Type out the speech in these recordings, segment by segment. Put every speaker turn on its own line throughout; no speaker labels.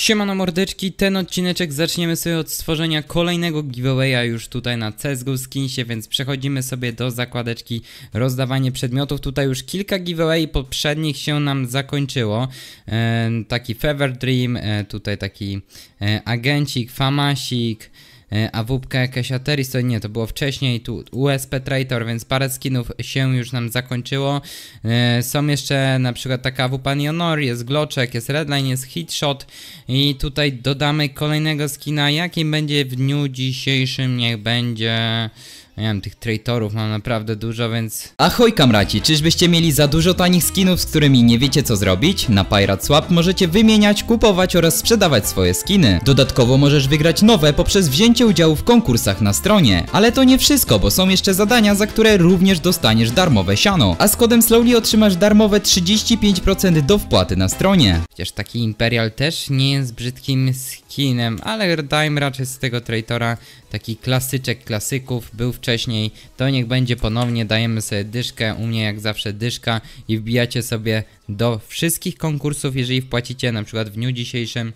Siemano mordeczki, ten odcineczek zaczniemy sobie od stworzenia kolejnego giveawaya już tutaj na CSGO Skinsie, więc przechodzimy sobie do zakładeczki rozdawanie przedmiotów. Tutaj już kilka giveaway poprzednich się nam zakończyło. E, taki Fever Dream, e, tutaj taki e, agencik, famasik, E, a WP jakaś Ateris, to nie, to było wcześniej, tu USP Traitor, więc parę skinów się już nam zakończyło. E, są jeszcze na przykład taka WP Nionor, jest Gloczek, jest Redline, jest Hitshot i tutaj dodamy kolejnego skina, jakim będzie w dniu dzisiejszym, niech będzie... Nie wiem, tych traitorów mam naprawdę dużo, więc... Ahoj kamraci, czyżbyście mieli za dużo tanich skinów, z którymi nie wiecie co zrobić? Na Pirate Swap możecie wymieniać, kupować oraz sprzedawać swoje skiny. Dodatkowo możesz wygrać nowe poprzez wzięcie udziału w konkursach na stronie. Ale to nie wszystko, bo są jeszcze zadania, za które również dostaniesz darmowe siano. A z kodem Slowly otrzymasz darmowe 35% do wpłaty na stronie. Chociaż taki Imperial też nie jest brzydkim skinem, ale dajmy raczej z tego traitora taki klasyczek klasyków, był wcześniej wcześniej, to niech będzie ponownie, dajemy sobie dyszkę, u mnie jak zawsze dyszka i wbijacie sobie do wszystkich konkursów, jeżeli wpłacicie na przykład w dniu dzisiejszym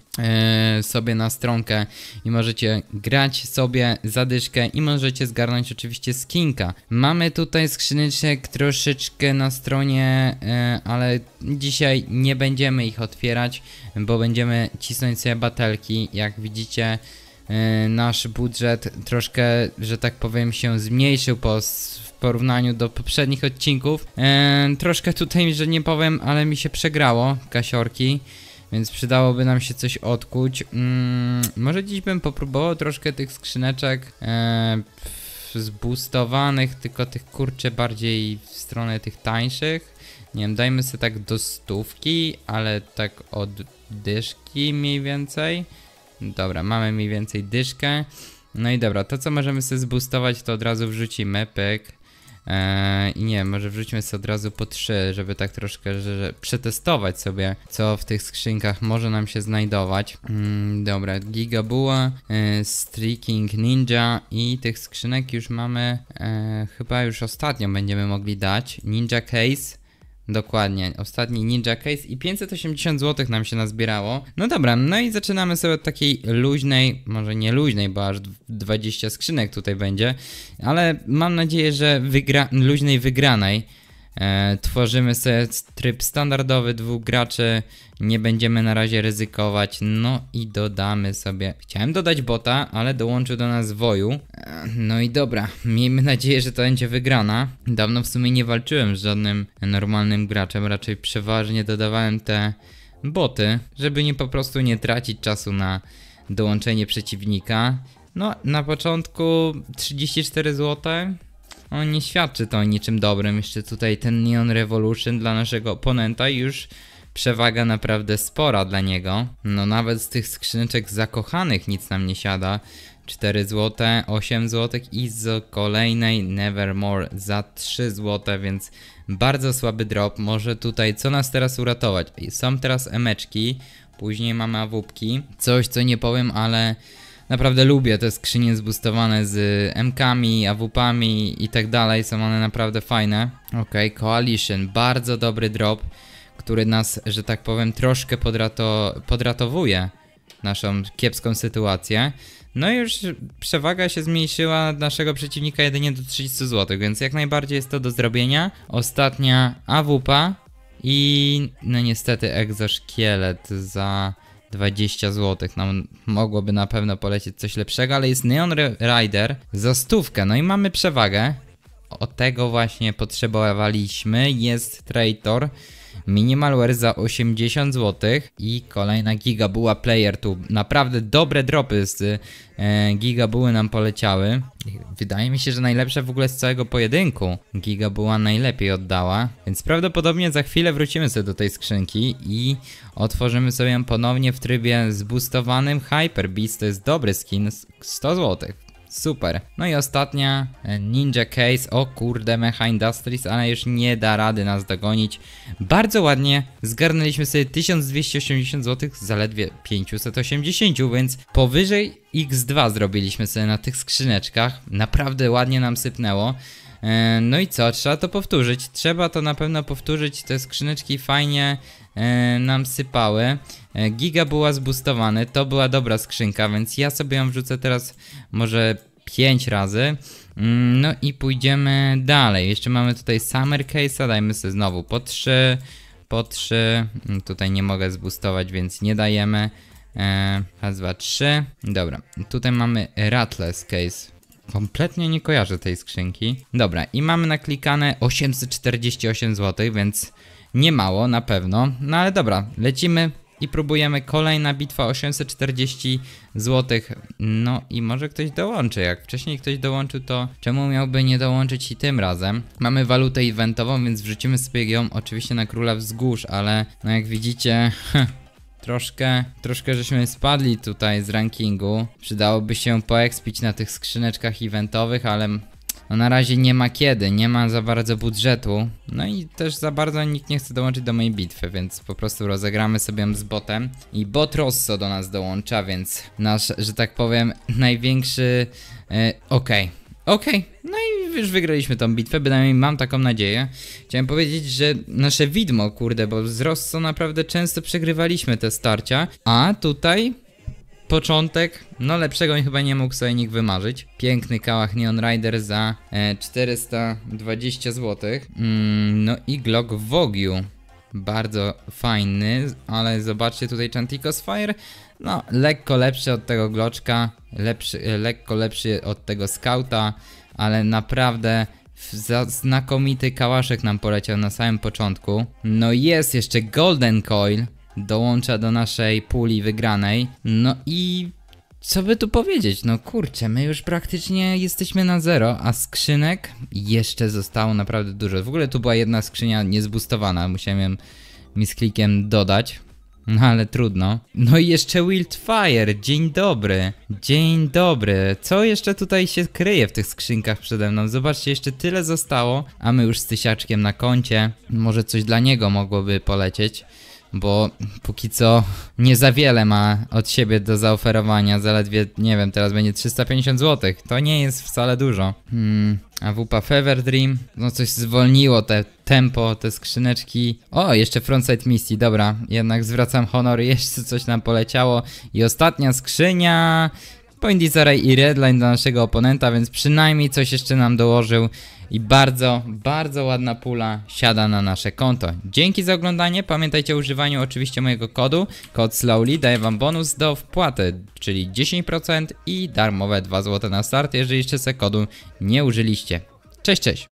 yy, sobie na stronkę i możecie grać sobie za dyszkę i możecie zgarnąć oczywiście skinka. Mamy tutaj skrzyneczek troszeczkę na stronie, yy, ale dzisiaj nie będziemy ich otwierać, bo będziemy cisnąć sobie batelki, jak widzicie E, nasz budżet troszkę, że tak powiem, się zmniejszył po, w porównaniu do poprzednich odcinków. E, troszkę tutaj, że nie powiem, ale mi się przegrało kasiorki. Więc przydałoby nam się coś odkuć. Mm, może dziś bym popróbował troszkę tych skrzyneczek e, zbustowanych, tylko tych kurczę bardziej w stronę tych tańszych. Nie wiem, dajmy sobie tak do stówki, ale tak od dyszki mniej więcej. Dobra, mamy mniej więcej dyszkę. No i dobra, to co możemy sobie zboostować, to od razu wrzucimy, pyk. Eee, I nie, może wrzućmy sobie od razu po trzy, żeby tak troszkę że, że przetestować sobie, co w tych skrzynkach może nam się znajdować. Mm, dobra, Gigabuła, e, Streaking Ninja i tych skrzynek już mamy, e, chyba już ostatnio będziemy mogli dać. Ninja Case, Dokładnie, ostatni Ninja Case i 580 zł nam się nazbierało. No dobra, no i zaczynamy sobie od takiej luźnej, może nie luźnej, bo aż 20 skrzynek tutaj będzie, ale mam nadzieję, że wygra luźnej wygranej. E, tworzymy sobie tryb standardowy dwóch graczy, nie będziemy na razie ryzykować, no i dodamy sobie, chciałem dodać bota, ale dołączył do nas Woju, e, no i dobra, miejmy nadzieję, że to będzie wygrana, dawno w sumie nie walczyłem z żadnym normalnym graczem, raczej przeważnie dodawałem te boty, żeby nie po prostu nie tracić czasu na dołączenie przeciwnika, no na początku 34 zł, no nie świadczy to o niczym dobrym. Jeszcze tutaj ten Neon Revolution dla naszego oponenta już przewaga naprawdę spora dla niego. No nawet z tych skrzyneczek zakochanych nic nam nie siada. 4 zł, 8 zł i z kolejnej Nevermore za 3 zł, więc bardzo słaby drop. Może tutaj co nas teraz uratować? Są teraz emeczki, później mamy awupki. Coś co nie powiem, ale naprawdę lubię te skrzynie zbustowane z y, AWP-ami i tak dalej, są one naprawdę fajne. Ok, Coalition, bardzo dobry drop, który nas, że tak powiem, troszkę podrato podratowuje naszą kiepską sytuację. No i już przewaga się zmniejszyła naszego przeciwnika jedynie do 30 zł, więc jak najbardziej jest to do zrobienia. Ostatnia AWP i no niestety egzoszkielet za 20 zł. Nam mogłoby na pewno polecieć coś lepszego, ale jest Neon Rider za stówkę. No i mamy przewagę. O tego właśnie potrzebowaliśmy. Jest Traitor. Minimalware za 80 zł i kolejna Giga była player tu. Naprawdę dobre dropy z e, Giga były nam poleciały. Wydaje mi się, że najlepsze w ogóle z całego pojedynku. Giga była najlepiej oddała, więc prawdopodobnie za chwilę wrócimy sobie do tej skrzynki i otworzymy sobie ją ponownie w trybie zboostowanym Hyper Beast. To jest dobry skin, 100 zł. Super. No i ostatnia, e, Ninja Case, o kurde, Mecha Industries, ale już nie da rady nas dogonić. Bardzo ładnie, zgarnęliśmy sobie 1280 zł, zaledwie 580, więc powyżej X2 zrobiliśmy sobie na tych skrzyneczkach. Naprawdę ładnie nam sypnęło. E, no i co, trzeba to powtórzyć. Trzeba to na pewno powtórzyć. Te skrzyneczki fajnie e, nam sypały. E, giga była zbustowane, to była dobra skrzynka, więc ja sobie ją wrzucę teraz może 5 razy. Mm, no i pójdziemy dalej. Jeszcze mamy tutaj Summer Case'a, dajmy sobie znowu po 3, po 3. Mm, tutaj nie mogę zbustować, więc nie dajemy. raz, dwa, trzy. Dobra, tutaj mamy Ratless Case. Kompletnie nie kojarzę tej skrzynki. Dobra, i mamy naklikane 848 zł, więc nie mało na pewno. No ale dobra, lecimy i próbujemy kolejna bitwa 840 zł. No i może ktoś dołączy. Jak wcześniej ktoś dołączył, to czemu miałby nie dołączyć i tym razem? Mamy walutę eventową, więc wrzucimy sobie ją oczywiście na króla wzgórz, ale no jak widzicie, Troszkę, troszkę żeśmy spadli tutaj z rankingu. Przydałoby się poekspić na tych skrzyneczkach eventowych, ale no na razie nie ma kiedy, nie ma za bardzo budżetu. No i też za bardzo nikt nie chce dołączyć do mojej bitwy, więc po prostu rozegramy sobie z botem. I bot Rosso do nas dołącza, więc nasz, że tak powiem, największy... Yy, Okej. Okay Okej, okay. no i już wygraliśmy tą bitwę, bynajmniej mam taką nadzieję. Chciałem powiedzieć, że nasze widmo, kurde, bo wzrost co naprawdę często przegrywaliśmy te starcia, a tutaj początek, no lepszego chyba nie mógł sobie nikt wymarzyć. Piękny kałach Neon Rider za e, 420 zł. Mm, no i Glock Vogue bardzo fajny, ale zobaczcie tutaj Chanticos Fire, no lekko lepszy od tego Gloczka, lepszy, lekko lepszy od tego Scouta, ale naprawdę znakomity kałaszek nam poleciał na samym początku. No jest jeszcze Golden Coil, dołącza do naszej puli wygranej, no i co by tu powiedzieć? No kurczę, my już praktycznie jesteśmy na zero, a skrzynek jeszcze zostało naprawdę dużo. W ogóle tu była jedna skrzynia niezbustowana, musiałem mi z klikiem dodać. No ale trudno. No i jeszcze Wildfire, dzień dobry. Dzień dobry. Co jeszcze tutaj się kryje w tych skrzynkach przede mną? Zobaczcie, jeszcze tyle zostało, a my już z tysiaczkiem na koncie. Może coś dla niego mogłoby polecieć bo póki co nie za wiele ma od siebie do zaoferowania, zaledwie, nie wiem, teraz będzie 350 zł, to nie jest wcale dużo. Hmm, a wupa Fever Dream, no coś zwolniło te tempo, te skrzyneczki. O, jeszcze Frontside Misty, dobra, jednak zwracam honor, jeszcze coś nam poleciało. I ostatnia skrzynia, Point Disarray i Redline dla naszego oponenta, więc przynajmniej coś jeszcze nam dołożył i bardzo, bardzo ładna pula siada na nasze konto. Dzięki za oglądanie, pamiętajcie o używaniu oczywiście mojego kodu, kod Slowly daje wam bonus do wpłaty, czyli 10% i darmowe 2 zł na start, jeżeli jeszcze se kodu nie użyliście. Cześć, cześć!